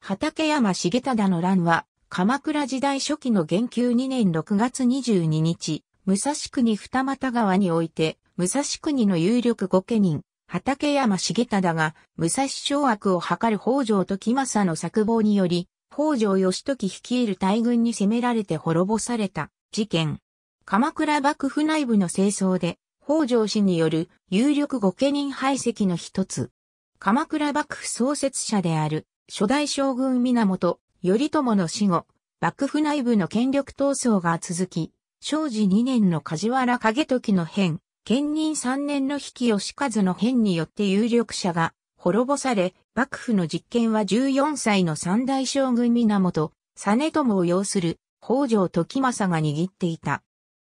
畠山重忠の乱は、鎌倉時代初期の元久2年6月22日、武蔵国二股川において、武蔵国の有力御家人、畠山重忠が、武蔵昭悪を図る北条時政の策謀により、北条義時率いる大軍に攻められて滅ぼされた事件。鎌倉幕府内部の清掃で、北条氏による有力御家人排斥の一つ。鎌倉幕府創設者である初代将軍源、頼朝の死後、幕府内部の権力闘争が続き、正治2年の梶原景時の変、兼任3年の引き義和の変によって有力者が滅ぼされ、幕府の実権は14歳の三代将軍源、実朝を擁する北条時政が握っていた。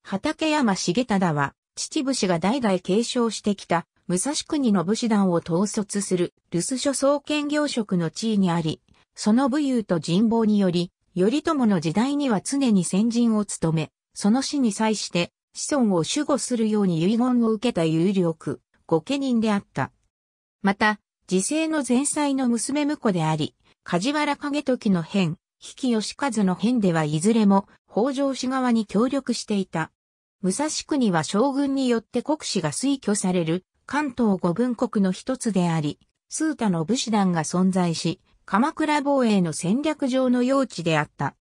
畠山重忠は、秩父氏が代々継承してきた武蔵国の武士団を統率する留守所総建業職の地位にあり、その武勇と人望により、頼朝の時代には常に先陣を務め、その死に際して子孫を守護するように遺言を受けた有力、御家人であった。また、自世の前妻の娘婿であり、梶原景時の変、比企義和の変ではいずれも北条氏側に協力していた。武蔵国は将軍によって国司が推挙される関東五分国の一つであり、スータの武士団が存在し、鎌倉防衛の戦略上の用地であった。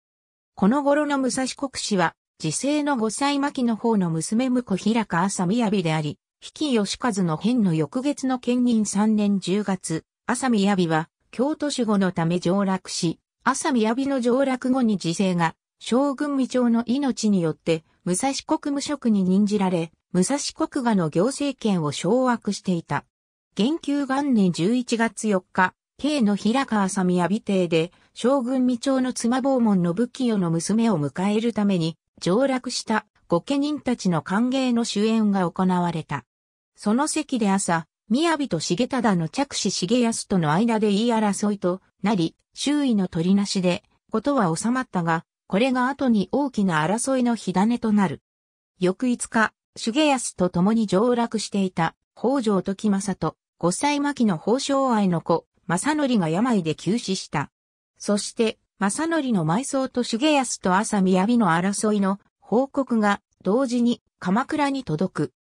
この頃の武蔵国氏は、自世の五歳巻の方の娘婿平川朝美であり、比企義和の変の翌月の兼任3年10月、朝美は、京都守護のため上洛し、朝美の上洛後に自世が、将軍未長の命によって、武蔵国無職に任じられ、武蔵国画の行政権を掌握していた。元久元年11月4日、慶の平川さみや美邸で、将軍未朝の妻坊門の武清の娘を迎えるために、上落した御家人たちの歓迎の主演が行われた。その席で朝、宮と重忠の着手重康との間で言い争いとなり、周囲の取りなしで、ことは収まったが、これが後に大きな争いの火種となる。翌5日、重康と共に上洛していた北条時政と五歳牧の宝生愛の子、正則が病で急死した。そして、正則の埋葬と重康と朝雅の争いの報告が同時に鎌倉に届く。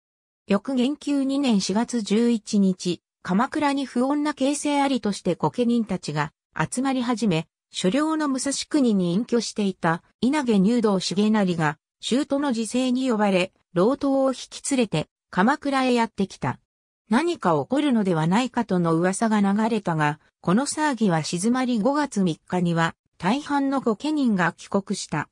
翌元久2年4月11日、鎌倉に不穏な形勢ありとして御家人たちが集まり始め、所領の武蔵国に隠居していた稲毛入道重成が舅の時勢に呼ばれ、老頭を引き連れて、鎌倉へやってきた。何か起こるのではないかとの噂が流れたが、この騒ぎは静まり5月3日には、大半の御家人が帰国した。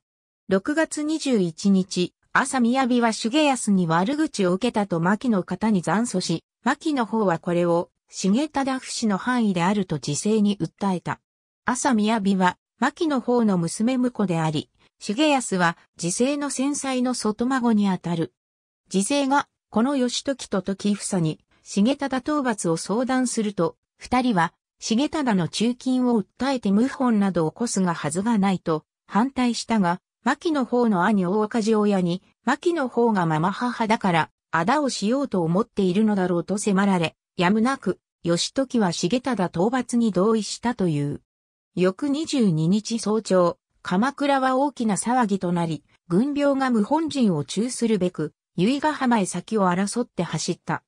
6月21日、朝宮は重康に悪口を受けたと牧の方に残訴し、牧の方はこれを、重忠不死の範囲であると時勢に訴えた。朝宮は、牧の方の娘婿であり、重康は、時勢の戦災の外孫にあたる。時勢が、この義時と時房に、重忠討伐を相談すると、二人は、重忠の中勤を訴えて謀反などを起こすがはずがないと、反対したが、牧の方の兄大赤城親に、牧の方がママ母だから、あだをしようと思っているのだろうと迫られ、やむなく、義時は重忠討伐に同意したという。翌22日早朝、鎌倉は大きな騒ぎとなり、軍病が無本人を中するべく、由比ヶ浜へ先を争って走った。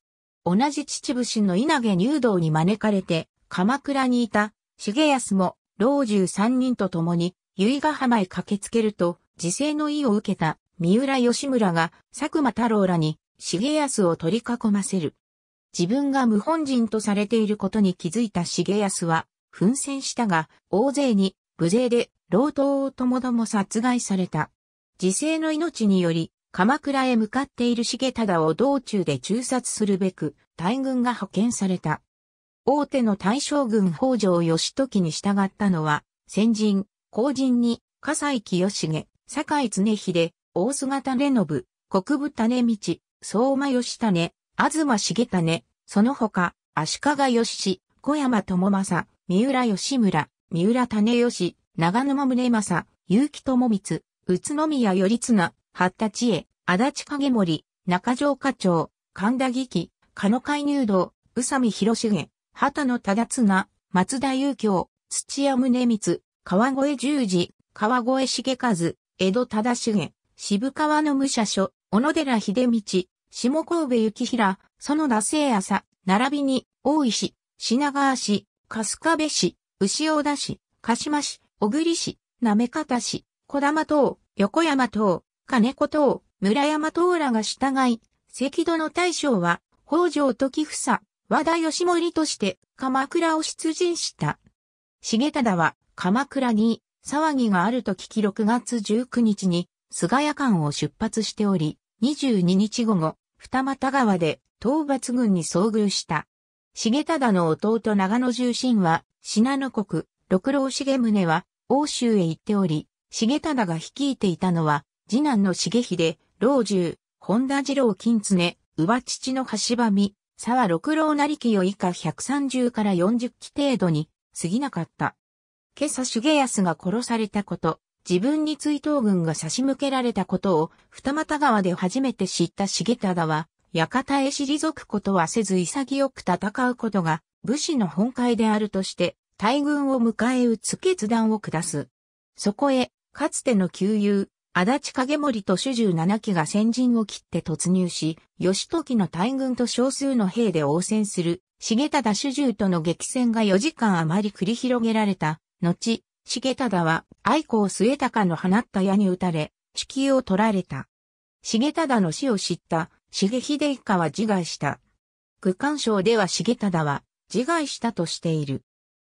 同じ秩父市の稲毛入道に招かれて、鎌倉にいた、重康も、老中三人と共に、由比ヶ浜へ駆けつけると、自制の意を受けた、三浦義村が、佐久間太郎らに、重康を取り囲ませる。自分が無本人とされていることに気づいた重康は、奮戦したが、大勢に、無勢で老頭をともども殺害された。自制の命により、鎌倉へ向かっている重忠を道中で中殺するべく、大軍が派遣された。大手の大将軍北条義時に従ったのは、先人、後人に、笠井清重、坂井常秀、大姿根信、国武種道、相馬義種、東重種、その他、足利義し、小山智正、三浦義村、三浦種義、長沼宗政、結城智光、宇都宮頼綱、八田知恵、足立影森、中条課長、神田義紀、加野海入道、宇佐美広重、畑野忠綱、松田祐京、土屋宗光、川越十字、川越重和、江戸忠重、渋川の武者所、小野寺秀道、下神戸幸平、園田聖朝、並びに、大石、品川市、春日部市、牛尾田市、鹿島市、小栗市、かた市、小玉等、横山等、金子等、村山等らが従い、赤土の大将は、北条時房、和田義盛として、鎌倉を出陣した。重忠は、鎌倉に、騒ぎがあると聞き6月19日に、菅谷間を出発しており、22日午後、二俣川で、討伐軍に遭遇した。重忠の弟長野重臣は、信濃国、六郎重宗は欧州へ行っており、重忠が率いていたのは、次男の重秀、老中、本田次郎金常、乳母父の橋場見、沢六郎成清以下130から40期程度に過ぎなかった。今朝重康が殺されたこと、自分に追悼軍が差し向けられたことを二股川で初めて知った重忠は、館へ退くことはせず潔く戦うことが武士の本会であるとして大軍を迎え撃つ決断を下す。そこへ、かつての旧友、足立影森と主従七騎が先陣を切って突入し、義時の大軍と少数の兵で応戦する、重忠主従との激戦が4時間余り繰り広げられた。後、重忠は愛子を末高の放った矢に撃たれ、地球を取られた。重忠の死を知った重秀以下は自害した。区間省では重忠は自害したとしている。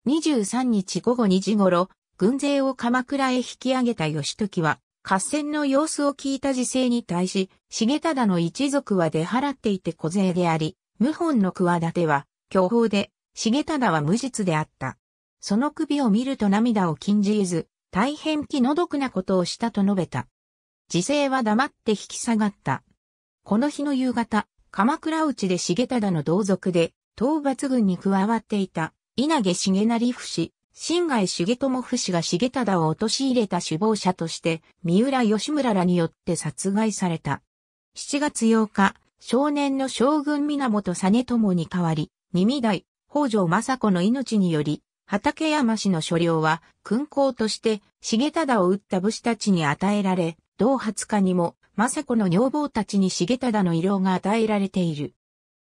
23日午後2時頃、軍勢を鎌倉へ引き上げた義時は、合戦の様子を聞いた時勢に対し、重忠の一族は出払っていて小勢であり、謀反の企ては、強法で、重忠は無実であった。その首を見ると涙を禁じず、大変気の毒なことをしたと述べた。時勢は黙って引き下がった。この日の夕方、鎌倉内で重忠の同族で、討伐軍に加わっていた稲毛重成不死、新外重友不死が重忠を陥れた首謀者として、三浦義村らによって殺害された。7月8日、少年の将軍源実朝に代わり、耳代、北条政子の命により、畠山氏の所領は、勲功として、重忠を撃った武士たちに与えられ、同20日にも、政子の女房たちに重忠の慰労が与えられている。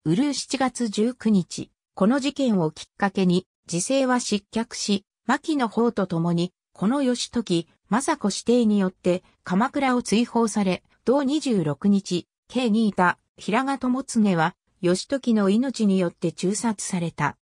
うるう7月19日。この事件をきっかけに、時勢は失脚し、牧野法と共に、この義時、政子指定によって、鎌倉を追放され、同26日、計にいた平賀友常は、義時の命によって中殺された。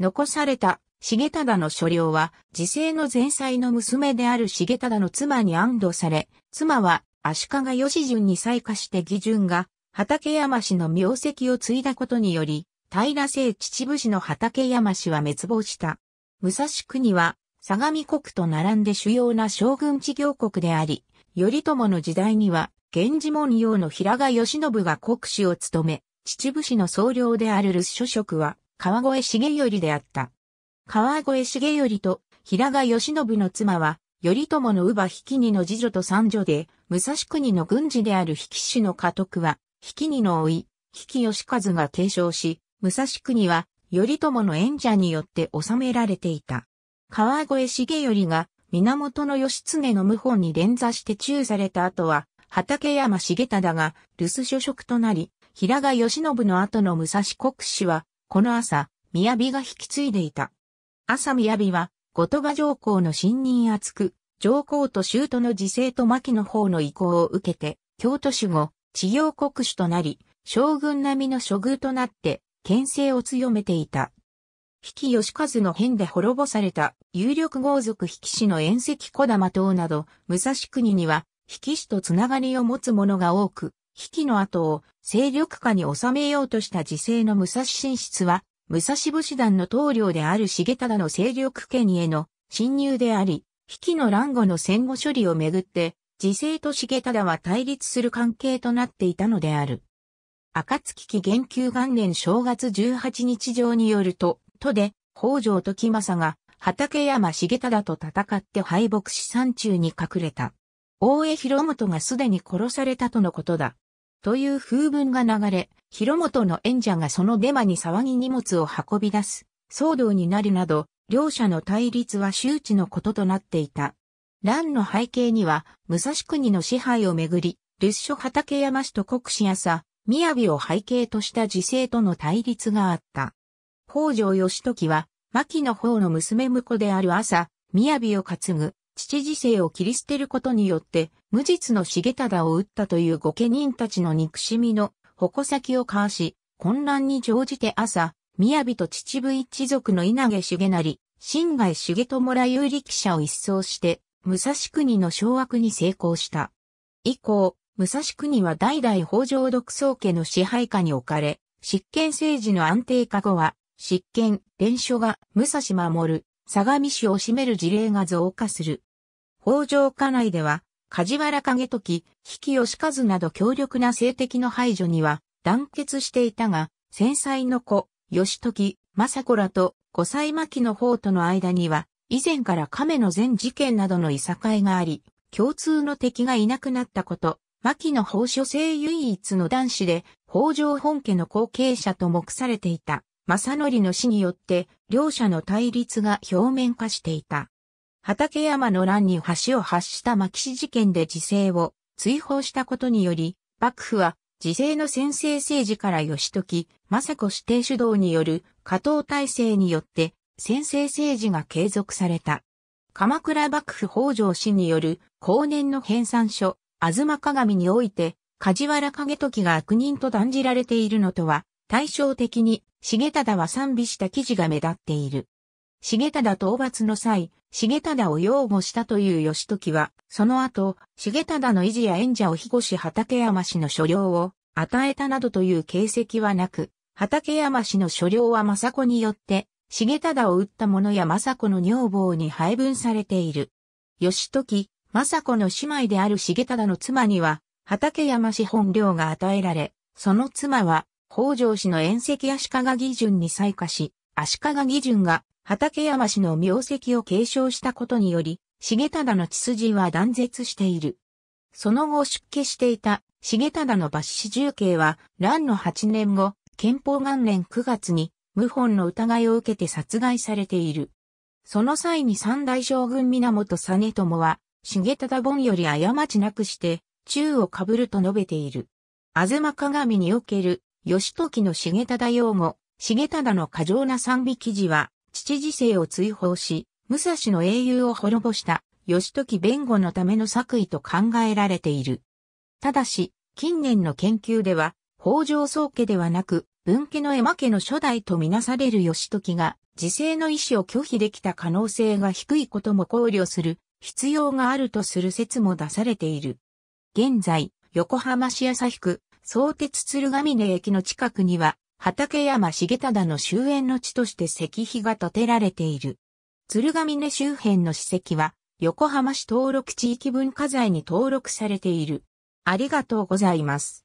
残された重忠の所領は、時勢の前妻の娘である重忠の妻に安堵され、妻は足利義順に再化して義順が、畠山氏の名跡を継いだことにより、平成秩父市の畠山氏は滅亡した。武蔵国は、相模国と並んで主要な将軍事業国であり、頼朝の時代には、源氏門用の平賀義信が国主を務め、秩父市の総領である留守所職は、川越重頼であった。川越重頼と平賀義信の妻は、頼朝の乳母比企の次女と三女で、武蔵国の軍事である比企氏の家督は、比企の甥い、比企義和が継承し、武蔵国は、頼朝の縁者によって治められていた。川越重頼が源義経の謀反に連座して中された後は、畠山重忠が留守所職となり、平賀義信の後の武蔵国氏は、この朝、雅が引き継いでいた。朝雅は、後鳥羽上皇の信任厚く、上皇と衆都の自制と牧の方の意向を受けて、京都守護、治療国主となり、将軍並みの処遇となって、牽制を強めていた。比企義和の変で滅ぼされた有力豪族比企氏の遠石小玉等など、武蔵国には比企氏とつながりを持つ者が多く、比企の後を勢力下に収めようとした時世の武蔵進出は、武蔵武士団の棟梁である重忠の勢力圏への侵入であり、比企の乱後の戦後処理をめぐって、時世と重忠は対立する関係となっていたのである。暁期元久元年正月18日上によると、都で、北条時政が、畠山重忠と戦って敗北し山中に隠れた。大江広元がすでに殺されたとのことだ。という風文が流れ、広元の縁者がそのデマに騒ぎ荷物を運び出す、騒動になるなど、両者の対立は周知のこととなっていた。乱の背景には、武蔵国の支配をめぐり、立所畠山氏と国士朝、雅を背景とした時勢との対立があった。北条義時は、牧の方の娘婿である朝、雅を担ぐ、父時勢を切り捨てることによって、無実の重忠を撃ったという御家人たちの憎しみの矛先を交わし、混乱に乗じて朝、雅と秩父一族の稲毛重成、新外重友ら有力者を一掃して、武蔵国の掌握に成功した。以降、武蔵国は代々北条独創家の支配下に置かれ、執権政治の安定化後は、執権、連署が武蔵守る、相模市を占める事例が増加する。北条家内では、梶原景時、比企義和など強力な政敵の排除には団結していたが、戦災の子、義時、政子らと五歳巻の方との間には、以前から亀の前事件などのいさかいがあり、共通の敵がいなくなったこと、牧野法書生唯一の男子で、北条本家の後継者と目されていた、正則の死によって、両者の対立が表面化していた。畠山の乱に橋を発した牧師事件で自制を追放したことにより、幕府は自制の先制政治から義時、政子指定主導による加藤体制によって先制政治が継続された。鎌倉幕府北条氏による後年の編纂書、東鏡において、梶原景時が悪人と断じられているのとは、対照的に、重忠は賛美した記事が目立っている。重忠討伐の際、重忠を擁護したという義時は、その後、重忠の維持や縁者を庇護し畠山氏の所領を与えたなどという形跡はなく、畠山氏の所領は政子によって、重忠を撃った者や政子の女房に配分されている。義時、政子の姉妹である重忠の妻には、畠山氏本領が与えられ、その妻は、北条氏の遠赤足利義順に採火し、足利義順が畠山氏の名跡を継承したことにより、重忠の血筋は断絶している。その後出家していた重忠の抜死重慶は、乱の8年後、憲法元年9月に、謀反の疑いを受けて殺害されている。その際に三大将軍源実朝は、重忠本より過ちなくして、宙をかぶると述べている。あずま鏡における、義時の重忠用語、重忠の過剰な賛美記事は、父時世を追放し、武蔵の英雄を滅ぼした、義時弁護のための作為と考えられている。ただし、近年の研究では、北条宗家ではなく、文家の絵馬家の初代とみなされる義時が、自世の意思を拒否できた可能性が低いことも考慮する必要があるとする説も出されている。現在、横浜市旭区、相鉄鶴ヶ峰駅の近くには、畠山重忠の終焉の地として石碑が建てられている。鶴ヶ峰周辺の史跡は、横浜市登録地域文化財に登録されている。ありがとうございます。